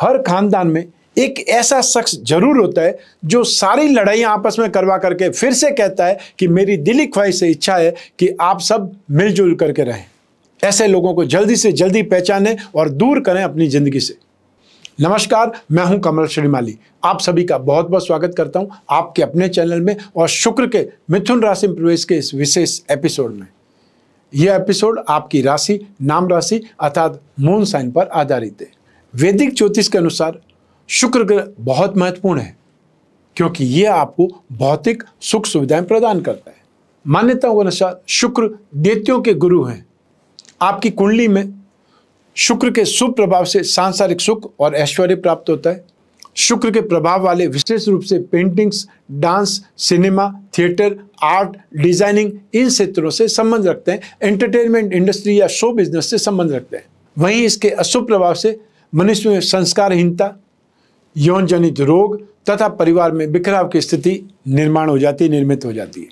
हर खानदान में एक ऐसा शख्स जरूर होता है जो सारी लड़ाइयाँ आपस में करवा करके फिर से कहता है कि मेरी दिली ख्वाहिश से इच्छा है कि आप सब मिलजुल करके रहें ऐसे लोगों को जल्दी से जल्दी पहचानें और दूर करें अपनी ज़िंदगी से नमस्कार मैं हूं कमल श्रीमाली आप सभी का बहुत बहुत स्वागत करता हूं आपके अपने चैनल में और शुक्र के मिथुन राशि में प्रवेश के इस विशेष एपिसोड में यह एपिसोड आपकी राशि नाम राशि अर्थात मून साइन पर आधारित है वैदिक ज्योतिष के अनुसार शुक्र ग्रह बहुत महत्वपूर्ण है क्योंकि ये आपको भौतिक सुख सुविधाएं प्रदान करता है मान्यताओं के अनुसार शुक्र देत्यों के गुरु हैं आपकी कुंडली में शुक्र के शुभ प्रभाव से सांसारिक सुख और ऐश्वर्य प्राप्त होता है शुक्र के प्रभाव वाले विशेष रूप से paintings dance cinema theatre art designing इन क्षेत्रों से संबंध रखते हैं एंटरटेनमेंट इंडस्ट्री या शो बिजनेस से संबंध रखते हैं वहीं इसके अशुभ प्रभाव से मनुष्य में संस्कारहीनता यौन जनित रोग तथा परिवार में बिखराव की स्थिति निर्माण हो जाती निर्मित हो जाती है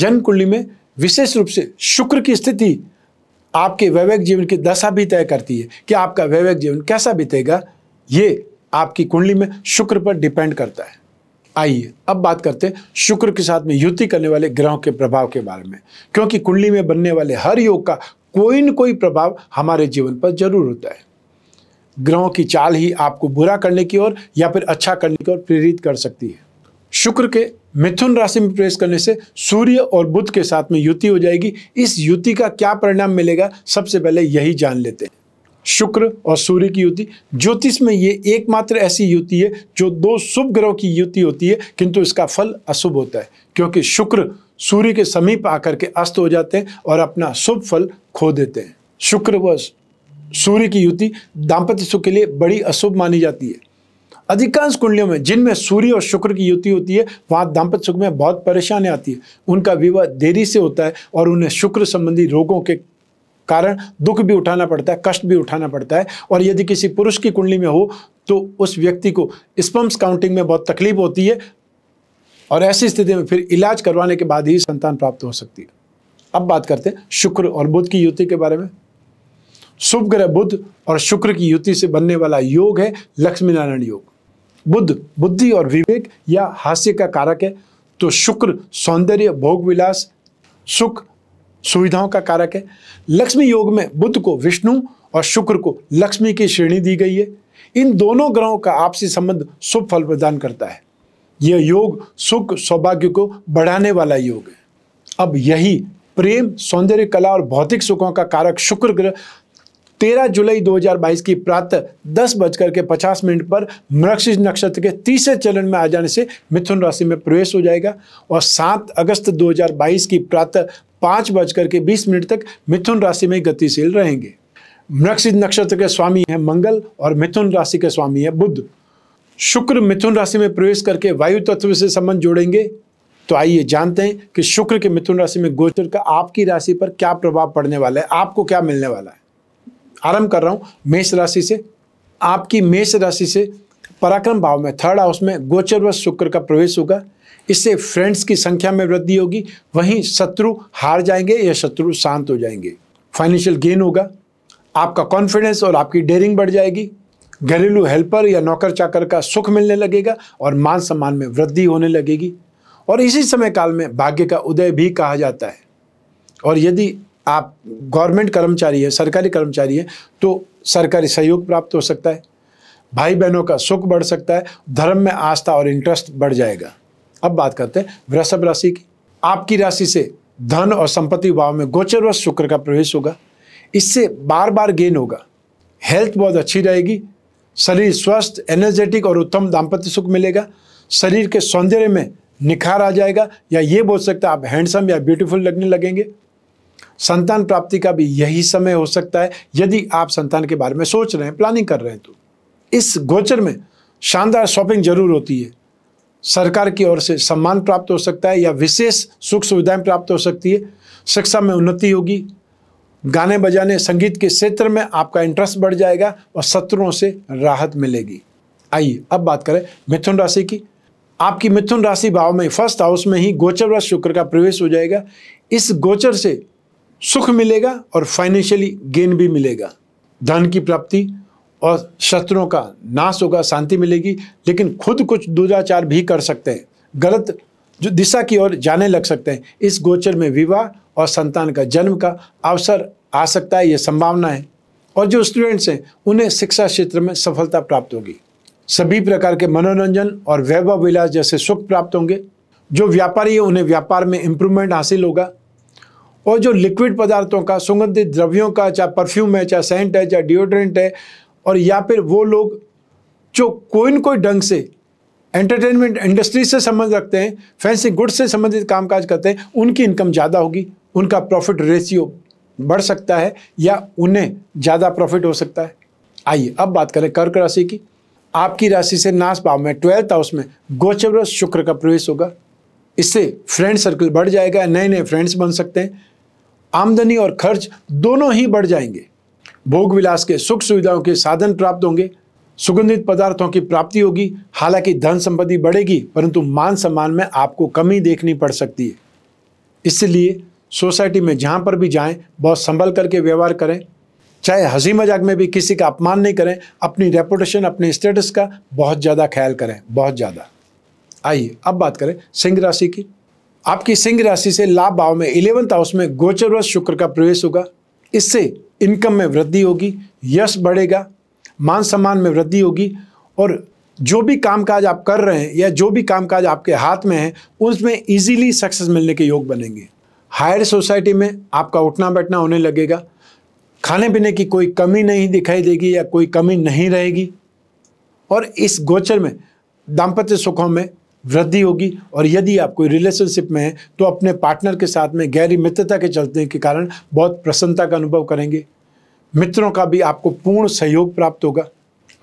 जन्म कुंडली में विशेष रूप से शुक्र की स्थिति आपके वैवाहिक जीवन की दशा भी तय करती है कि आपका वैवाहिक जीवन कैसा बीतेगा ये आपकी कुंडली में शुक्र पर डिपेंड करता है आइए अब बात करते हैं शुक्र के साथ में युति करने वाले ग्रहों के प्रभाव के बारे में क्योंकि कुंडली में बनने वाले हर योग का कोई न कोई प्रभाव हमारे जीवन पर जरूर होता है ग्रहों की चाल ही आपको बुरा करने की ओर या फिर अच्छा करने की ओर प्रेरित कर सकती है शुक्र के मिथुन राशि में प्रवेश करने से सूर्य और बुध के साथ में युति हो जाएगी इस युति का क्या परिणाम मिलेगा सबसे पहले यही जान लेते हैं शुक्र और सूर्य की युति ज्योतिष में ये एकमात्र ऐसी युति है जो दो शुभ ग्रहों की युति होती है किंतु इसका फल अशुभ होता है क्योंकि शुक्र सूर्य के समीप आकर के अस्त हो जाते हैं और अपना शुभ फल खो देते हैं शुक्र व सूर्य की युति दाम्पत्य सुख के लिए बड़ी अशुभ मानी जाती है अधिकांश कुंडलियों में जिनमें सूर्य और शुक्र की युति होती है वहाँ दाम्पत्य सुख में बहुत परेशानी आती है उनका विवाह देरी से होता है और उन्हें शुक्र संबंधी रोगों के कारण दुख भी उठाना पड़ता है कष्ट भी उठाना पड़ता है और यदि किसी पुरुष की कुंडली में हो तो उस व्यक्ति को स्पम्स काउंटिंग में बहुत तकलीफ होती है और ऐसी स्थिति में फिर इलाज करवाने के बाद ही संतान प्राप्त हो सकती है अब बात करते हैं शुक्र और बुध की युति के बारे में शुभ ग्रह बुद्ध और शुक्र की युति से बनने वाला योग है लक्ष्मी नारायण योग बुद्ध बुद्धि और विवेक या हास्य का कारक है तो शुक्र सौंदर्य भोग विलास सुख सुविधाओं का कारक है लक्ष्मी योग में बुद्ध को विष्णु और शुक्र को लक्ष्मी की श्रेणी दी गई है इन दोनों ग्रहों का आपसी संबंध शुभ फल प्रदान करता है यह योग सुख सौभाग्य को बढ़ाने वाला योग है अब यही प्रेम सौंदर्य कला और भौतिक सुखों का कारक शुक्र ग्रह 13 जुलाई 2022 की प्रातः दस बजकर के पचास मिनट पर मृक्षिज नक्षत्र के तीसरे चरण में आ जाने से मिथुन राशि में प्रवेश हो जाएगा और 7 अगस्त 2022 की प्रातः पाँच बजकर के बीस मिनट तक मिथुन राशि में गतिशील रहेंगे मृक्षिज नक्षत्र के स्वामी हैं मंगल और मिथुन राशि के स्वामी है बुद्ध शुक्र मिथुन राशि में प्रवेश करके वायु तत्व से संबंध जोड़ेंगे तो आइए जानते हैं कि शुक्र के मिथुन राशि में गोचर का आपकी राशि पर क्या प्रभाव पड़ने वाला है आपको क्या मिलने वाला है आरंभ कर रहा हूँ मेष राशि से आपकी मेष राशि से पराक्रम भाव में थर्ड हाउस में गोचर व शुक्र का प्रवेश होगा इससे फ्रेंड्स की संख्या में वृद्धि होगी वहीं शत्रु हार जाएंगे या शत्रु शांत हो जाएंगे फाइनेंशियल गेन होगा आपका कॉन्फिडेंस और आपकी डेयरिंग बढ़ जाएगी घरेलू हेल्पर या नौकर चाकर का सुख मिलने लगेगा और मान सम्मान में वृद्धि होने लगेगी और इसी समय काल में भाग्य का उदय भी कहा जाता है और यदि आप गवर्नमेंट कर्मचारी है सरकारी कर्मचारी है तो सरकारी सहयोग प्राप्त हो सकता है भाई बहनों का सुख बढ़ सकता है धर्म में आस्था और इंटरेस्ट बढ़ जाएगा अब बात करते हैं वृषभ राशि की आपकी राशि से धन और संपत्ति भाव में गोचर व शुक्र का प्रवेश होगा इससे बार बार गेन होगा हेल्थ बहुत अच्छी रहेगी शरीर स्वस्थ एनर्जेटिक और उत्तम दाम्पत्य सुख मिलेगा शरीर के सौंदर्य में निखार आ जाएगा या ये बोल सकते हैं आप हैंडसम या ब्यूटीफुल लगने लगेंगे संतान प्राप्ति का भी यही समय हो सकता है यदि आप संतान के बारे में सोच रहे हैं प्लानिंग कर रहे हैं तो इस गोचर में शानदार शॉपिंग जरूर होती है सरकार की ओर से सम्मान प्राप्त हो सकता है या विशेष सुख सुविधाएं प्राप्त हो सकती है शिक्षा में उन्नति होगी गाने बजाने संगीत के क्षेत्र में आपका इंटरेस्ट बढ़ जाएगा और शत्रुओं से राहत मिलेगी आइए अब बात करें मिथुन राशि की आपकी मिथुन राशि भाव में फर्स्ट हाउस में ही गोचर व शुक्र का प्रवेश हो जाएगा इस गोचर से सुख मिलेगा और फाइनेंशियली गेन भी मिलेगा धन की प्राप्ति और शत्रुओं का नाश होगा शांति मिलेगी लेकिन खुद कुछ दुराचार भी कर सकते हैं गलत जो दिशा की ओर जाने लग सकते हैं इस गोचर में विवाह और संतान का जन्म का अवसर आ सकता है ये संभावना है और जो स्टूडेंट्स हैं उन्हें शिक्षा क्षेत्र में सफलता प्राप्त होगी सभी प्रकार के मनोरंजन और वैभव विलास जैसे सुख प्राप्त होंगे जो व्यापारी है उन्हें व्यापार में इम्प्रूवमेंट हासिल होगा और जो लिक्विड पदार्थों का सुगंधित द्रव्यों का चाहे परफ्यूम है चाहे सेंट है चाहे डिओड्रेंट है और या फिर वो लोग जो कोई न कोई ढंग से एंटरटेनमेंट इंडस्ट्री से संबंध रखते हैं फैंसी गुड्स से संबंधित कामकाज करते हैं उनकी इनकम ज़्यादा होगी उनका प्रॉफिट रेशियो बढ़ सकता है या उन्हें ज़्यादा प्रॉफिट हो सकता है आइए अब बात करें कर्क राशि की आपकी राशि से नाश भाव में ट्वेल्थ हाउस में गोचर शुक्र का प्रवेश होगा इससे फ्रेंड सर्कल बढ़ जाएगा नए नए फ्रेंड्स बन सकते हैं आमदनी और खर्च दोनों ही बढ़ जाएंगे भोग विलास के सुख सुविधाओं के साधन प्राप्त होंगे सुगंधित पदार्थों की प्राप्ति होगी हालांकि धन संपत्ति बढ़ेगी परंतु मान सम्मान में आपको कमी देखनी पड़ सकती है इसलिए सोसाइटी में जहाँ पर भी जाएं बहुत संभल करके व्यवहार करें चाहे हंसी मजाक में भी किसी का अपमान नहीं करें अपनी रेपुटेशन अपने स्टेटस का बहुत ज़्यादा ख्याल करें बहुत ज़्यादा आइए अब बात करें सिंह राशि की आपकी सिंह राशि से लाभ भाव में इलेवंथ हाउस में गोचर व शुक्र का प्रवेश होगा इससे इनकम में वृद्धि होगी यश बढ़ेगा मान सम्मान में वृद्धि होगी और जो भी कामकाज आप कर रहे हैं या जो भी कामकाज आपके हाथ में है उसमें इजीली सक्सेस मिलने के योग बनेंगे हायर सोसाइटी में आपका उठना बैठना होने लगेगा खाने पीने की कोई कमी नहीं दिखाई देगी या कोई कमी नहीं रहेगी और इस गोचर में दाम्पत्य सुखों में वृद्धि होगी और यदि आप कोई रिलेशनशिप में हैं तो अपने पार्टनर के साथ में गहरी मित्रता के चलते के कारण बहुत प्रसन्नता का अनुभव करेंगे मित्रों का भी आपको पूर्ण सहयोग प्राप्त होगा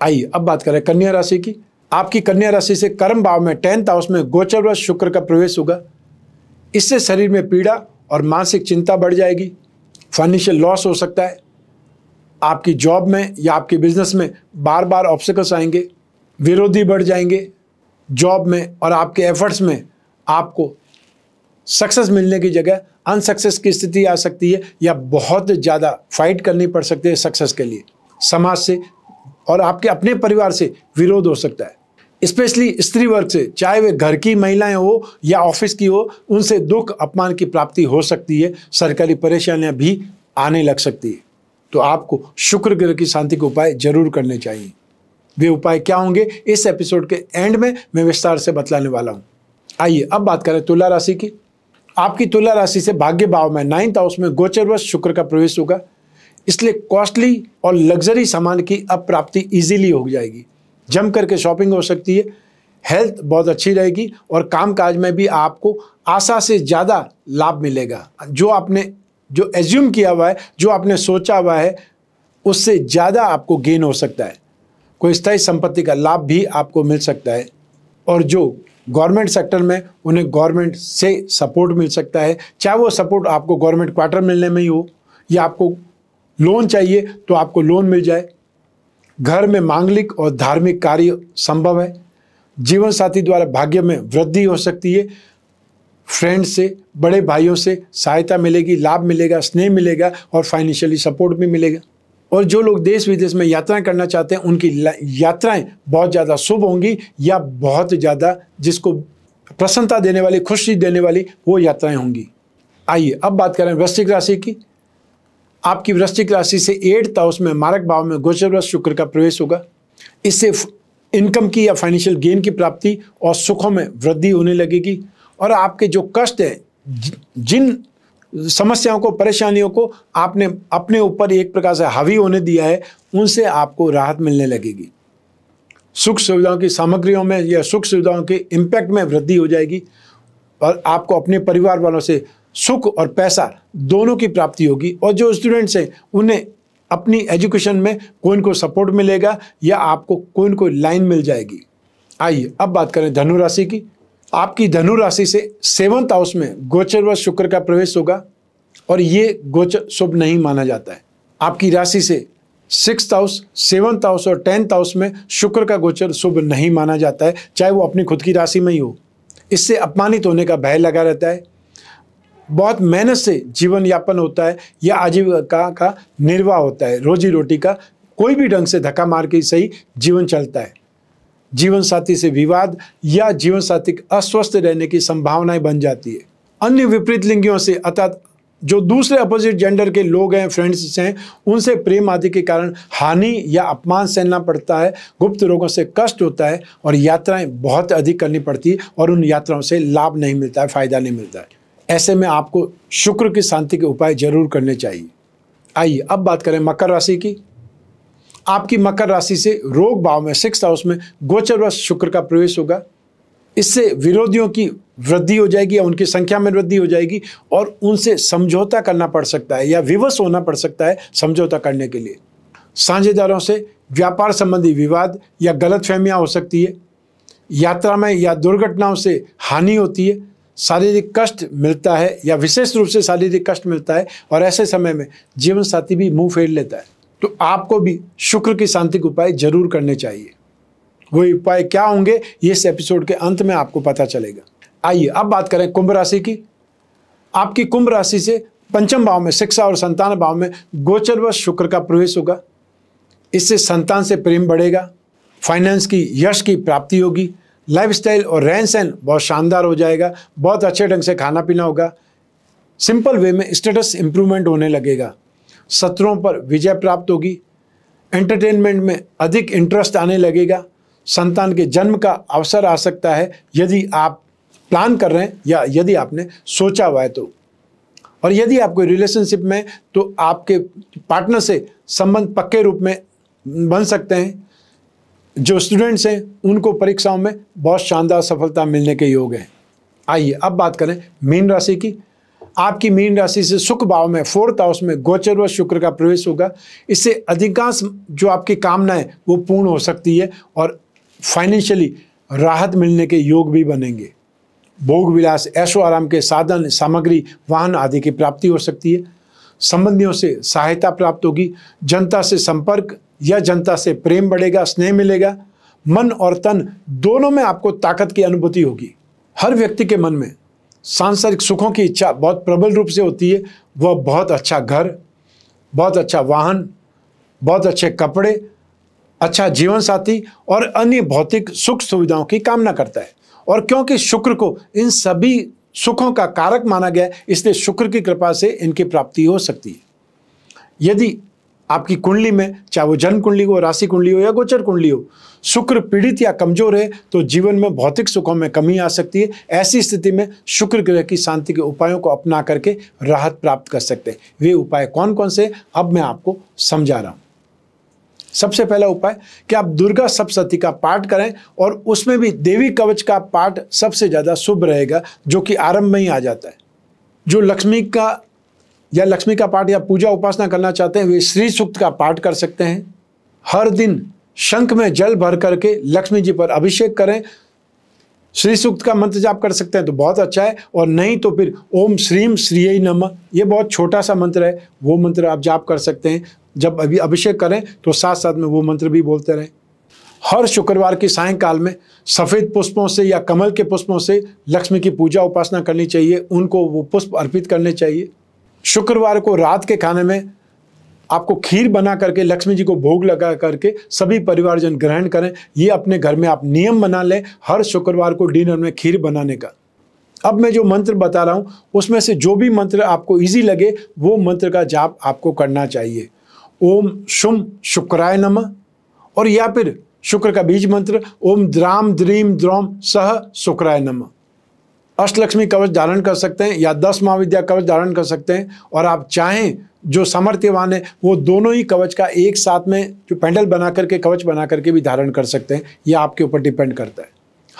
आइए अब बात करें कन्या राशि की आपकी कन्या राशि से कर्म भाव में टेंथ हाउस में गोचर व शुक्र का प्रवेश होगा इससे शरीर में पीड़ा और मानसिक चिंता बढ़ जाएगी फाइनेंशियल लॉस हो सकता है आपकी जॉब में या आपके बिजनेस में बार बार ऑब्स्टिकल्स आएंगे विरोधी बढ़ जाएंगे जॉब में और आपके एफर्ट्स में आपको सक्सेस मिलने की जगह अनसक्सेस की स्थिति आ सकती है या बहुत ज़्यादा फाइट करनी पड़ सकती है सक्सेस के लिए समाज से और आपके अपने परिवार से विरोध हो सकता है स्पेशली स्त्री वर्ग से चाहे वे घर की महिलाएं हो या ऑफिस की हो उनसे दुख अपमान की प्राप्ति हो सकती है सरकारी परेशानियां भी आने लग सकती है तो आपको शुक्र ग्रह की शांति के उपाय जरूर करने चाहिए वे उपाय क्या होंगे इस एपिसोड के एंड में मैं विस्तार से बतलाने वाला हूँ आइए अब बात करें तुला राशि की आपकी तुला राशि से भाग्य भाव में नाइन्थ हाउस में गोचर व शुक्र का प्रवेश होगा इसलिए कॉस्टली और लग्जरी सामान की अब प्राप्ति ईजिली हो जाएगी जम करके शॉपिंग हो सकती है हेल्थ बहुत अच्छी रहेगी और काम काज में भी आपको आशा से ज़्यादा लाभ मिलेगा जो आपने जो एज्यूम किया हुआ है जो आपने सोचा हुआ है उससे ज़्यादा आपको गेन हो सकता है कोई स्थायी संपत्ति का लाभ भी आपको मिल सकता है और जो गवर्नमेंट सेक्टर में उन्हें गवर्नमेंट से सपोर्ट मिल सकता है चाहे वो सपोर्ट आपको गवर्नमेंट क्वार्टर मिलने में ही हो या आपको लोन चाहिए तो आपको लोन मिल जाए घर में मांगलिक और धार्मिक कार्य संभव है जीवन साथी द्वारा भाग्य में वृद्धि हो सकती है फ्रेंड से बड़े भाइयों से सहायता मिलेगी लाभ मिलेगा स्नेह मिलेगा और फाइनेंशियली सपोर्ट भी मिलेगा और जो लोग देश विदेश में यात्राएं करना चाहते हैं उनकी यात्राएं बहुत ज़्यादा शुभ होंगी या बहुत ज़्यादा जिसको प्रसन्नता देने वाली खुशी देने वाली वो यात्राएं होंगी आइए अब बात करें वृश्चिक राशि की आपकी वृश्चिक राशि से एट्थ हाउस में मारक भाव में गोचर शुक्र का प्रवेश होगा इससे इनकम की या फाइनेंशियल गेन की प्राप्ति और सुखों में वृद्धि होने लगेगी और आपके जो कष्ट हैं जिन समस्याओं को परेशानियों को आपने अपने ऊपर एक प्रकार से हावी होने दिया है उनसे आपको राहत मिलने लगेगी सुख सुविधाओं की सामग्रियों में या सुख सुविधाओं के इम्पैक्ट में वृद्धि हो जाएगी और आपको अपने परिवार वालों से सुख और पैसा दोनों की प्राप्ति होगी और जो स्टूडेंट्स हैं उन्हें अपनी एजुकेशन में कोई कोई सपोर्ट मिलेगा या आपको कोई कोई लाइन मिल जाएगी आइए अब बात करें धनुराशि की आपकी धनु राशि से सेवंथ हाउस में गोचर व शुक्र का प्रवेश होगा और ये गोचर शुभ नहीं माना जाता है आपकी राशि से सिक्स हाउस सेवंथ हाउस और टेंथ हाउस में शुक्र का गोचर शुभ नहीं माना जाता है चाहे वो अपनी खुद की राशि में ही हो इससे अपमानित होने का भय लगा रहता है बहुत मेहनत से जीवन यापन होता है या आजीविका का निर्वाह होता है रोजी रोटी का कोई भी ढंग से धक्का मार के सही जीवन चलता है जीवन साथी से विवाद या जीवन साथी अस्वस्थ रहने की संभावनाएं बन जाती है अन्य विपरीत लिंगियों से अर्थात जो दूसरे अपोजिट जेंडर के लोग हैं फ्रेंड्स हैं उनसे प्रेम आदि के कारण हानि या अपमान सहना पड़ता है गुप्त रोगों से कष्ट होता है और यात्राएं बहुत अधिक करनी पड़ती है और उन यात्राओं से लाभ नहीं मिलता है फ़ायदा नहीं मिलता है ऐसे में आपको शुक्र की शांति के उपाय जरूर करने चाहिए आइए अब बात करें मकर राशि की आपकी मकर राशि से रोग भाव में सिक्स हाउस में गोचर व शुक्र का प्रवेश होगा इससे विरोधियों की वृद्धि हो जाएगी या उनकी संख्या में वृद्धि हो जाएगी और उनसे समझौता करना पड़ सकता है या विवश होना पड़ सकता है समझौता करने के लिए साझेदारों से व्यापार संबंधी विवाद या गलत फहमियाँ हो सकती है यात्रा में या दुर्घटनाओं से हानि होती है शारीरिक कष्ट मिलता है या विशेष रूप से शारीरिक कष्ट मिलता है और ऐसे समय में जीवन साथी भी मुंह फेर लेता है तो आपको भी शुक्र की शांति के उपाय जरूर करने चाहिए वो उपाय क्या होंगे ये इस एपिसोड के अंत में आपको पता चलेगा आइए अब बात करें कुंभ राशि की आपकी कुंभ राशि से पंचम भाव में शिक्षा और संतान भाव में गोचर व शुक्र का प्रवेश होगा इससे संतान से प्रेम बढ़ेगा फाइनेंस की यश की प्राप्ति होगी लाइफस्टाइल और रहन सहन बहुत शानदार हो जाएगा बहुत अच्छे ढंग से खाना पीना होगा सिंपल वे में स्टेटस इंप्रूवमेंट होने लगेगा सत्रों पर विजय प्राप्त होगी एंटरटेनमेंट में अधिक इंटरेस्ट आने लगेगा संतान के जन्म का अवसर आ सकता है यदि आप प्लान कर रहे हैं या यदि आपने सोचा हुआ है तो और यदि आप कोई रिलेशनशिप में तो आपके पार्टनर से संबंध पक्के रूप में बन सकते हैं जो स्टूडेंट्स हैं उनको परीक्षाओं में बहुत शानदार सफलता मिलने के योग हैं आइए अब बात करें मीन राशि की आपकी मीन राशि से सुख भाव में फोर्थ हाउस में गोचर व शुक्र का प्रवेश होगा इससे अधिकांश जो आपकी कामनाएं वो पूर्ण हो सकती है और फाइनेंशियली राहत मिलने के योग भी बनेंगे भोग विलास ऐशो आराम के साधन सामग्री वाहन आदि की प्राप्ति हो सकती है संबंधियों से सहायता प्राप्त होगी जनता से संपर्क या जनता से प्रेम बढ़ेगा स्नेह मिलेगा मन और तन दोनों में आपको ताकत की अनुभूति होगी हर व्यक्ति के मन में सांसारिक सुखों की इच्छा बहुत प्रबल रूप से होती है वह बहुत अच्छा घर बहुत अच्छा वाहन बहुत अच्छे कपड़े अच्छा जीवन साथी और अन्य भौतिक सुख सुविधाओं की कामना करता है और क्योंकि शुक्र को इन सभी सुखों का कारक माना गया है इसलिए शुक्र की कृपा से इनकी प्राप्ति हो सकती है यदि आपकी कुंडली में चाहे वो जन्म कुंडली हो राशि कुंडली हो या गोचर कुंडली हो शुक्र पीड़ित या कमजोर है तो जीवन में भौतिक सुखों में कमी आ सकती है ऐसी स्थिति में शुक्र ग्रह की शांति के उपायों को अपना करके राहत प्राप्त कर सकते हैं वे उपाय कौन कौन से अब मैं आपको समझा रहा हूँ सबसे पहला उपाय कि आप दुर्गा सप्तशती का पाठ करें और उसमें भी देवी कवच का पाठ सबसे ज़्यादा शुभ रहेगा जो कि आरंभ में ही आ जाता है जो लक्ष्मी का या लक्ष्मी का पाठ या पूजा उपासना करना चाहते हैं वे श्री सूक्त का पाठ कर सकते हैं हर दिन शंख में जल भर करके लक्ष्मी जी पर अभिषेक करें श्री सूक्त का मंत्र जाप कर सकते हैं तो बहुत अच्छा है और नहीं तो फिर ओम श्रीम श्री नम ये बहुत छोटा सा मंत्र है वो मंत्र आप जाप कर सकते हैं जब अभी अभिषेक करें तो साथ साथ में वो मंत्र भी बोलते रहें हर शुक्रवार की सायंकाल में सफ़ेद पुष्पों से या कमल के पुष्पों से लक्ष्मी की पूजा उपासना करनी चाहिए उनको वो पुष्प अर्पित करने चाहिए शुक्रवार को रात के खाने में आपको खीर बना करके लक्ष्मी जी को भोग लगा करके सभी परिवारजन ग्रहण करें ये अपने घर में आप नियम बना लें हर शुक्रवार को डिनर में खीर बनाने का अब मैं जो मंत्र बता रहा हूँ उसमें से जो भी मंत्र आपको ईजी लगे वो मंत्र का जाप आपको करना चाहिए ओम शुम शुक्राय नम और या फिर शुक्र का बीज मंत्र ओम द्राम द्रीम द्रोम सह शुक्राय नमः अष्टलक्ष्मी कवच धारण कर सकते हैं या दस महाविद्या कवच धारण कर सकते हैं और आप चाहें जो सामर्थ्यवान है वो दोनों ही कवच का एक साथ में जो पैंडल बना करके कवच बना करके भी धारण कर सकते हैं यह आपके ऊपर डिपेंड करता है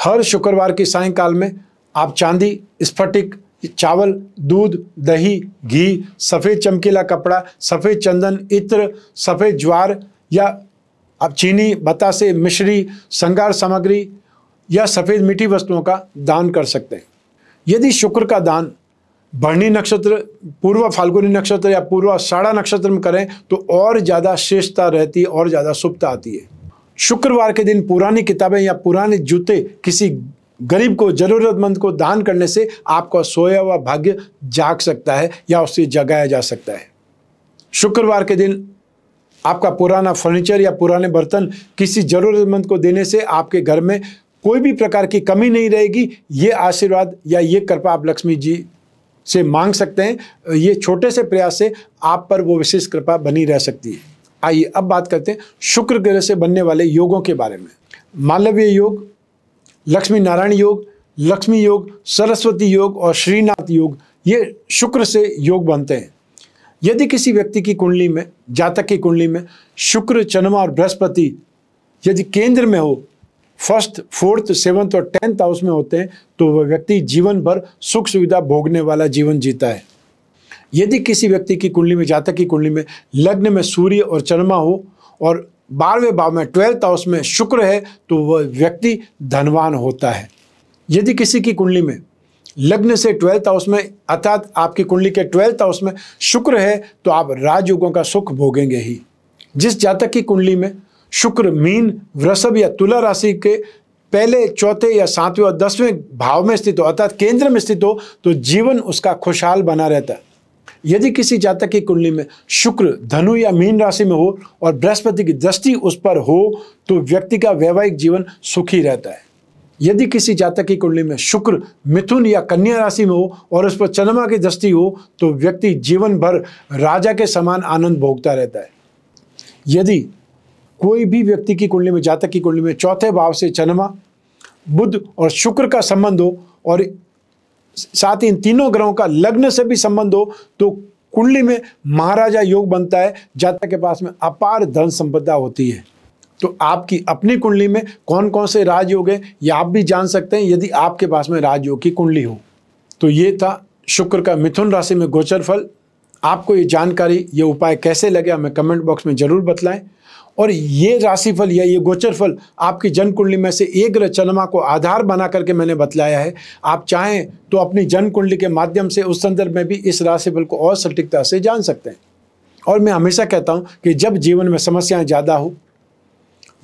हर शुक्रवार की सायंकाल में आप चांदी स्फटिक चावल दूध दही घी सफ़ेद चमकीला कपड़ा सफ़ेद चंदन इत्र सफ़ेद ज्वार या आप चीनी बतासे मिश्री श्रृंगार सामग्री या सफ़ेद मीठी वस्तुओं का दान कर सकते हैं यदि शुक्र का दान भरणी नक्षत्र पूर्व फाल्गुनी नक्षत्र या पूर्व साढ़ा नक्षत्र में करें तो और ज़्यादा श्रेष्ठता रहती है और ज़्यादा शुभता आती है शुक्रवार के दिन पुरानी किताबें या पुराने जूते किसी गरीब को ज़रूरतमंद को दान करने से आपका सोया हुआ भाग्य जाग सकता है या उसे जगाया जा सकता है शुक्रवार के दिन आपका पुराना फर्नीचर या पुराने बर्तन किसी ज़रूरतमंद को देने से आपके घर में कोई भी प्रकार की कमी नहीं रहेगी ये आशीर्वाद या ये कृपा आप लक्ष्मी जी से मांग सकते हैं ये छोटे से प्रयास से आप पर वो विशेष कृपा बनी रह सकती है आइए अब बात करते हैं शुक्र ग्रह से बनने वाले योगों के बारे में मालवीय योग लक्ष्मी नारायण योग लक्ष्मी योग सरस्वती योग और श्रीनाथ योग ये शुक्र से योग बनते हैं यदि किसी व्यक्ति की कुंडली में जातक की कुंडली में शुक्र चन्मा और बृहस्पति यदि केंद्र में हो फर्स्ट फोर्थ सेवन्थ और टेंथ हाउस में होते हैं तो वह व्यक्ति जीवन भर सुख सुविधा भोगने वाला जीवन जीता है यदि किसी व्यक्ति की कुंडली में जातक की कुंडली में लग्न में सूर्य और चंद्रमा हो और बारहवें भाव में ट्वेल्थ हाउस में शुक्र है तो वह व्यक्ति धनवान होता है यदि किसी की कुंडली में लग्न से ट्वेल्थ हाउस में अर्थात आपकी कुंडली के ट्वेल्थ हाउस में शुक्र है तो आप राजयोगों का सुख भोगेंगे ही जिस जातक की कुंडली में शुक्र मीन वृषभ या तुला राशि के पहले चौथे या सातवें और दसवें भाव में स्थित हो अर्थात केंद्र में स्थित हो तो जीवन उसका खुशहाल बना रहता है यदि किसी जातक की कुंडली में शुक्र धनु या मीन राशि में हो और बृहस्पति की दृष्टि उस पर हो तो व्यक्ति का वैवाहिक जीवन सुखी रहता है यदि किसी जातक की कुंडली में शुक्र मिथुन या कन्या राशि में हो और उस पर चंद्रमा की दृष्टि हो तो व्यक्ति जीवन भर राजा के समान आनंद भोगता रहता है यदि कोई भी व्यक्ति की कुंडली में जातक की कुंडली में चौथे भाव से चन्मा बुध और शुक्र का संबंध हो और साथ ही इन तीनों ग्रहों का लग्न से भी संबंध हो तो कुंडली में महाराजा योग बनता है जातक के पास में अपार धन संपदा होती है तो आपकी अपनी कुंडली में कौन कौन से राजयोग हैं यह आप भी जान सकते हैं यदि आपके पास में राजयोग की कुंडली हो तो ये था शुक्र का मिथुन राशि में गोचर फल आपको ये जानकारी ये उपाय कैसे लगे हमें कमेंट बॉक्स में ज़रूर बतलाएं और ये राशिफल या ये गोचर फल आपकी जन्म कुंडली में से एक रचनमा को आधार बना करके मैंने बतलाया है आप चाहें तो अपनी जन्म कुंडली के माध्यम से उस संदर्भ में भी इस राशिफल को और सटीकता से जान सकते हैं और मैं हमेशा कहता हूँ कि जब जीवन में समस्याएं ज़्यादा हो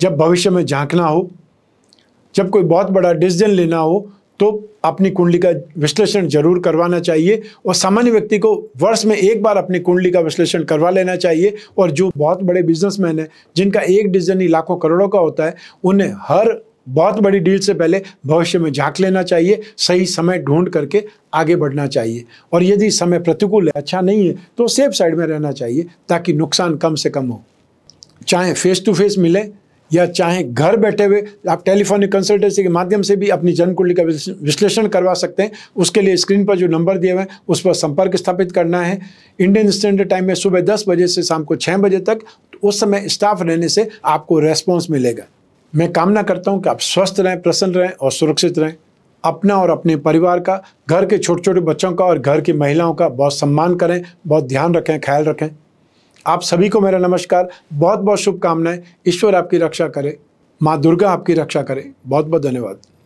जब भविष्य में झांकना हो जब कोई बहुत बड़ा डिसीजन लेना हो तो अपनी कुंडली का विश्लेषण जरूर करवाना चाहिए और सामान्य व्यक्ति को वर्ष में एक बार अपनी कुंडली का विश्लेषण करवा लेना चाहिए और जो बहुत बड़े बिजनेसमैन हैं जिनका एक डिसीजन ही लाखों करोड़ों का होता है उन्हें हर बहुत बड़ी डील से पहले भविष्य में झांक लेना चाहिए सही समय ढूंढ करके आगे बढ़ना चाहिए और यदि समय प्रतिकूल है अच्छा नहीं है तो सेफ साइड में रहना चाहिए ताकि नुकसान कम से कम हो चाहे फेस टू फेस मिले या चाहे घर बैठे हुए आप टेलीफोनिक कंसल्टेंसी के माध्यम से भी अपनी जन्म कुंडली का विश्लेषण करवा सकते हैं उसके लिए स्क्रीन पर जो नंबर दिए हुए हैं उस पर संपर्क स्थापित करना है इंडियन स्टैंडर्ड टाइम में सुबह दस बजे से शाम को छः बजे तक उस समय स्टाफ रहने से आपको रेस्पॉन्स मिलेगा मैं कामना करता हूँ कि आप स्वस्थ रहें प्रसन्न रहें और सुरक्षित रहें अपना और अपने परिवार का घर के छोटे छोटे बच्चों का और घर की महिलाओं का बहुत सम्मान करें बहुत ध्यान रखें ख्याल रखें आप सभी को मेरा नमस्कार बहुत बहुत शुभकामनाएं ईश्वर आपकी रक्षा करे माँ दुर्गा आपकी रक्षा करे बहुत बहुत धन्यवाद